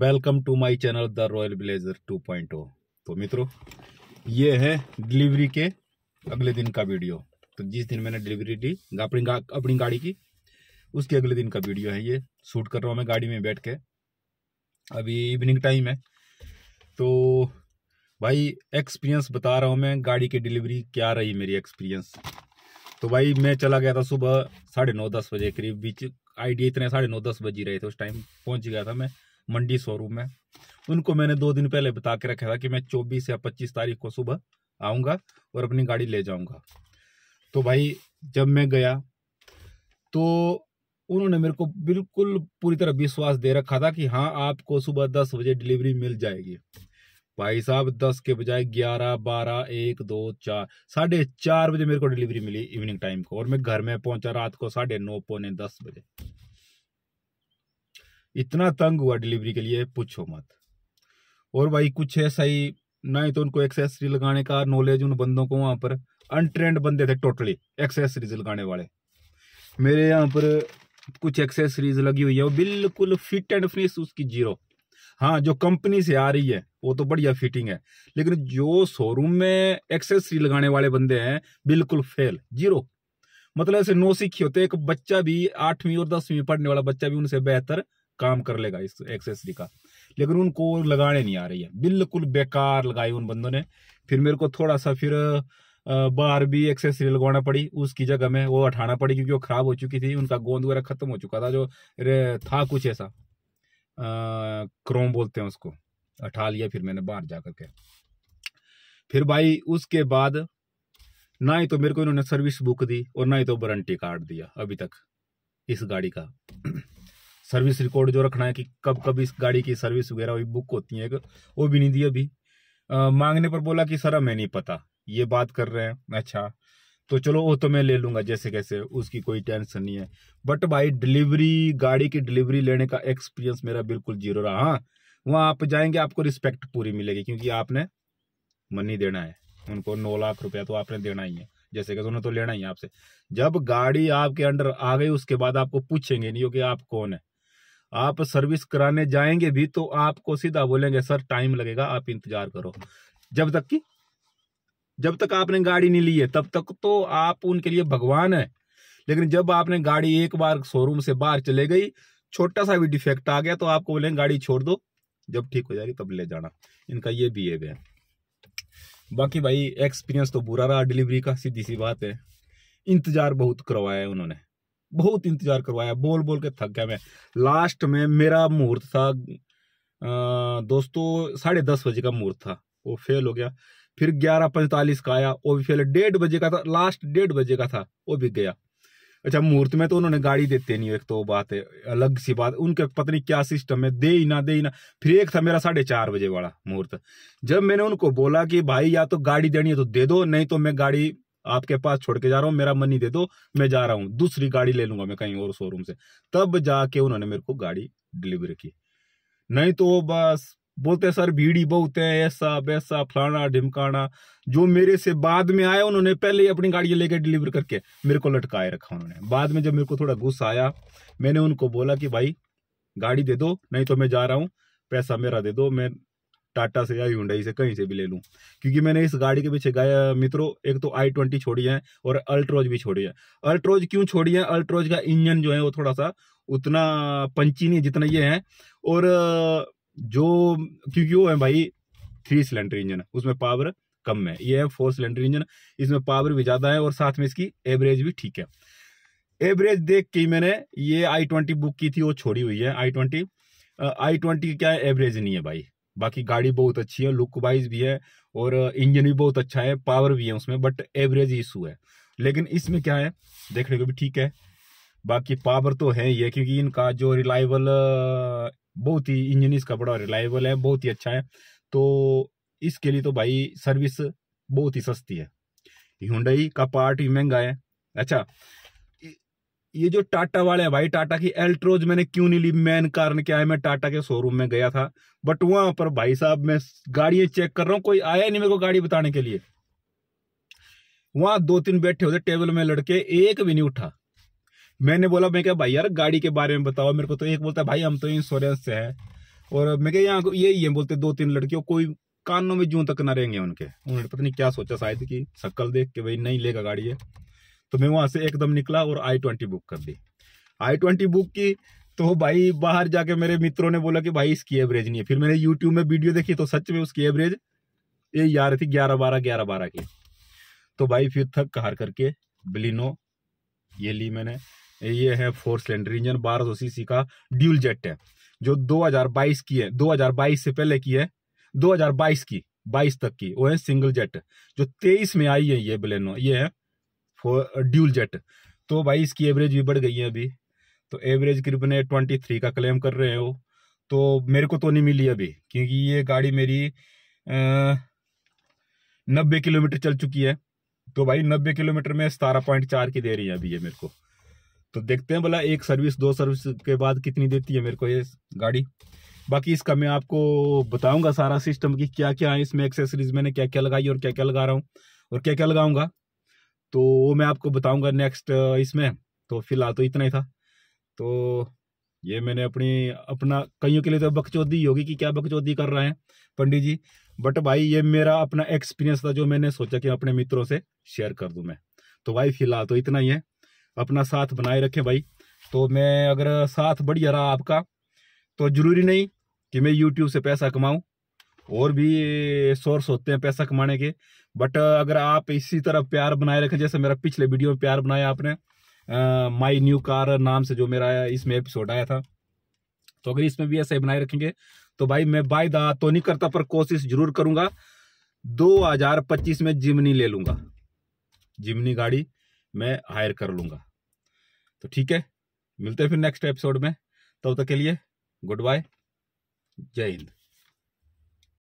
welcome to my channel the royal blazer 2.0 तो मित्रों ये है डिलीवरी के अगले दिन का वीडियो तो जिस दिन मैंने डिलीवरी दी अपनी गा, अपनी गाड़ी की उसके अगले दिन का वीडियो है ये शूट कर रहा हूँ मैं गाड़ी में बैठ के अभी इवनिंग टाइम है तो भाई एक्सपीरियंस बता रहा हूँ मैं गाड़ी की डिलीवरी क्या रही मेरी एक्सपीरियंस तो भाई मैं चला गया था सुबह साढ़े नौ दस बजे करीब बीच आईडी इतने साढ़े नौ दस बज ही रहे थे उस टाइम पहुंच गया था मैं मंडी शोरूम में उनको मैंने दो दिन पहले बता के रखा था कि मैं चौबीस या पच्चीस तारीख को सुबह आऊँगा और अपनी गाड़ी ले जाऊँगा तो भाई जब मैं गया तो उन्होंने मेरे को बिल्कुल पूरी तरह विश्वास दे रखा था कि हाँ आपको सुबह दस बजे डिलीवरी मिल जाएगी भाई साहब दस के बजाय ग्यारह बारह एक दो चार साढ़े चार बजे मेरे को डिलीवरी मिली इवनिंग टाइम को और मैं घर में पहुंचा रात को साढ़े नौ पौने दस बजे इतना तंग हुआ डिलीवरी के लिए पूछो मत और भाई कुछ ऐसा ही ना ही तो उनको एक्सेसरी लगाने का नॉलेज उन बंदों को वहां पर अनट्रेंड बंदे थे टोटली एक्सेसरीज लगाने वाले मेरे यहाँ पर कुछ एक्सेसरीज लगी हुई है वो बिल्कुल फिट एंड फिनिश उसकी जीरो हाँ जो कंपनी से आ रही है वो तो बढ़िया फिटिंग है लेकिन जो शोरूम में एक्सेसरी लगाने वाले बंदे हैं बिल्कुल फेल जीरो मतलब ऐसे सीखी होते एक बच्चा भी आठवीं और दसवीं पढ़ने वाला बच्चा भी उनसे बेहतर काम कर लेगा इस एक्सेसरी का लेकिन उनको लगाने नहीं आ रही है बिल्कुल बेकार लगाई उन बंदों ने फिर मेरे को थोड़ा सा फिर बार भी एक्सेसरी लगवाना पड़ी उसकी जगह में वो उठाना पड़ी क्योंकि वो खराब हो चुकी थी उनका गोंद वगैरह खत्म हो चुका था जो था कुछ ऐसा क्रोम बोलते हैं उसको उठा लिया फिर मैंने बाहर जा करके फिर भाई उसके बाद ना ही तो मेरे को इन्होंने सर्विस बुक दी और ना ही तो वारंटी कार्ड दिया अभी तक इस गाड़ी का सर्विस रिकॉर्ड जो रखना है कि कब कब इस गाड़ी की सर्विस वगैरह हुई बुक होती है वो भी नहीं दी अभी आ, मांगने पर बोला कि सर हमें नहीं पता ये बात कर रहे हैं अच्छा तो चलो वो तो मैं ले लूंगा जैसे कैसे उसकी कोई टेंशन नहीं है बट भाई डिलीवरी गाड़ी की डिलीवरी लेने का एक्सपीरियंस मेरा बिल्कुल जीरो रहा हाँ वहाँ आप जाएंगे आपको रिस्पेक्ट पूरी मिलेगी क्योंकि आपने मनी देना है उनको नौ लाख रुपया तो आपने देना ही है जैसे कि उन्होंने तो लेना ही है आपसे जब गाड़ी आपके अंडर आ गई उसके बाद आपको पूछेंगे नहीं हो कि आप कौन है आप सर्विस कराने जाएंगे भी तो आपको सीधा बोलेंगे सर टाइम लगेगा आप इंतजार करो जब तक कि जब तक आपने गाड़ी नहीं ली है तब तक तो आप उनके लिए भगवान है लेकिन जब आपने गाड़ी एक बार शोरूम से बाहर चले गई छोटा सा भी डिफेक्ट आ गया तो आपको बोलेंगे गाड़ी छोड़ दो जब ठीक हो जाएगी तब ले जाना इनका ये बिहेवियर है बाकी भाई एक्सपीरियंस तो बुरा रहा डिलीवरी का सीधी सी बात है इंतजार बहुत करवाया है उन्होंने बहुत इंतजार करवाया बोल बोल के थक गया मैं लास्ट में मेरा मुहूर्त था दोस्तों साढ़े दस बजे का मुहूर्त था वो फेल हो गया फिर ग्यारह पैंतालीस का आया वो भी फेल डेढ़ बजे का था लास्ट डेढ़ बजे का था वो भी गया अच्छा मुहूर्त में तो उन्होंने गाड़ी देते नहीं एक तो बात है अलग सी बात उनके पत्नी क्या सिस्टम है दे ही ना दे ही ना फिर एक था मेरा साढ़े चार बजे वाला मुहूर्त जब मैंने उनको बोला कि भाई या तो गाड़ी देनी है तो दे दो नहीं तो मैं गाड़ी आपके पास छोड़ के जा रहा हूँ मेरा मनी दे दो मैं जा रहा हूँ दूसरी गाड़ी ले लूंगा मैं कहीं और शोरूम से तब जाके उन्होंने मेरे को गाड़ी डिलीवर की नहीं तो बस बोलते सर भीड़ी बहुत है ऐसा वैसा फलाना ढिमकाना जो मेरे से बाद में आया उन्होंने पहले ही अपनी गाड़ी लेके डिलीवर करके मेरे को लटकाए रखा उन्होंने बाद में जब मेरे को थोड़ा गुस्सा आया मैंने उनको बोला कि भाई गाड़ी दे दो नहीं तो मैं जा रहा हूँ पैसा मेरा दे दो मैं टाटा से या हुडाई से कहीं से भी ले लूँ क्योंकि मैंने इस गाड़ी के पीछे गाया मित्रों एक तो आई ट्वेंटी छोड़ी है और अल्ट्रोज भी छोड़ी है अल्ट्रोज क्यों छोड़ी है अल्ट्रोज का इंजन जो है वो थोड़ा सा उतना पंची नहीं जितना ये है और जो क्योंकि वो है भाई थ्री सिलेंडर इंजन उसमें पावर कम है ये है फोर सिलेंडर इंजन इसमें पावर भी ज़्यादा है और साथ में इसकी एवरेज भी ठीक है एवरेज देख के मैंने ये आई ट्वेंटी बुक की थी वो छोड़ी हुई है आई ट्वेंटी आई ट्वेंटी क्या है एवरेज नहीं है भाई बाकी गाड़ी बहुत अच्छी है लुक वाइज भी है और इंजन भी बहुत अच्छा है पावर भी है उसमें बट एवरेज इशू है लेकिन इसमें क्या है देखने को भी ठीक है बाकी पावर तो है ही है क्योंकि इनका जो रिलायबल बहुत ही इंजन इसका बड़ा रिलायबल है बहुत ही अच्छा है तो इसके लिए तो भाई सर्विस बहुत ही सस्ती है हुडई का पार्ट भी महंगा है अच्छा ये जो टाटा वाले हैं भाई टाटा की एल्ट्रोज मैंने क्यों नहीं ली मेन कारण क्या है मैं टाटा के शोरूम में गया था बट वहां पर भाई साहब मैं गाड़ियां चेक कर रहा हूँ कोई आया नहीं मेरे को गाड़ी बताने के लिए वहां दो तीन बैठे होते टेबल में लड़के एक भी नहीं उठा मैंने बोला मैं क्या भाई यार गाड़ी के बारे में बताओ मेरे को तो एक बोलता है भाई हम तो इंश्योरेंस से है और मैं क्या यहाँ यही है बोलते दो तीन लड़के कोई कानों में जू तक ना रहेंगे उनके उन्होंने पता नहीं क्या सोचा शायद की शक्ल देख के भाई नहीं लेगा गाड़ी है तो मैं वहां से एकदम निकला और आई ट्वेंटी बुक कर दी आई ट्वेंटी बुक की तो भाई बाहर जाके मेरे मित्रों ने बोला कि भाई इसकी एवरेज नहीं है फिर मैंने यूट्यूब में वीडियो देखी तो सच में उसकी एवरेज ये यार थी ग्यारह बारह ग्यारह बारह की तो भाई फिर थक हार करके बिलिनो ये ली मैंने ये है फोर सिलेंडर इंजन बारह सौ सीसी का ड्यूल जेट है जो 2022 की है 2022 से पहले की है 2022 की 22 तक की वो है सिंगल जेट जो 23 में आई है ये बिलेनो ये है ड्यूल जेट तो भाई इसकी एवरेज भी बढ़ गई है अभी तो एवरेज करीबन ट्वेंटी थ्री का क्लेम कर रहे हो तो मेरे को तो नहीं मिली अभी क्योंकि ये गाड़ी मेरी नब्बे किलोमीटर चल चुकी है तो भाई नब्बे किलोमीटर में सतारह पॉइंट चार की दे रही है अभी ये मेरे को तो देखते हैं भला एक सर्विस दो सर्विस के बाद कितनी देती है मेरे को ये गाड़ी बाकी इसका मैं आपको बताऊंगा सारा सिस्टम कि क्या क्या है इसमें एक्सेसरीज मैंने क्या क्या लगाई और क्या क्या लगा रहा हूँ और क्या क्या लगाऊंगा तो वो मैं आपको बताऊंगा नेक्स्ट इसमें तो फिलहाल तो इतना ही था तो ये मैंने अपनी अपना कईयों के लिए तो बकचौदी होगी कि क्या बकचौदी कर रहे हैं पंडित जी बट भाई ये मेरा अपना एक्सपीरियंस था जो मैंने सोचा कि अपने मित्रों से शेयर कर दूं मैं तो भाई फिलहाल तो इतना ही है अपना साथ बनाए रखें भाई तो मैं अगर साथ बढ़िया रहा आपका तो जरूरी नहीं कि मैं यूट्यूब से पैसा कमाऊँ और भी सोर्स होते हैं पैसा कमाने के बट अगर आप इसी तरह प्यार बनाए रखें जैसे मेरा पिछले वीडियो में प्यार बनाया आपने माई न्यू कार नाम से जो मेरा इसमें एपिसोड आया था तो अगर इसमें भी ऐसे बनाए रखेंगे तो भाई मैं बाय दा तो नहीं करता पर कोशिश जरूर करूंगा 2025 में जिमनी ले लूंगा जिमनी गाड़ी मैं हायर कर लूंगा तो ठीक है मिलते हैं फिर नेक्स्ट एपिसोड में तब तो तक के लिए गुड बाय जय हिंद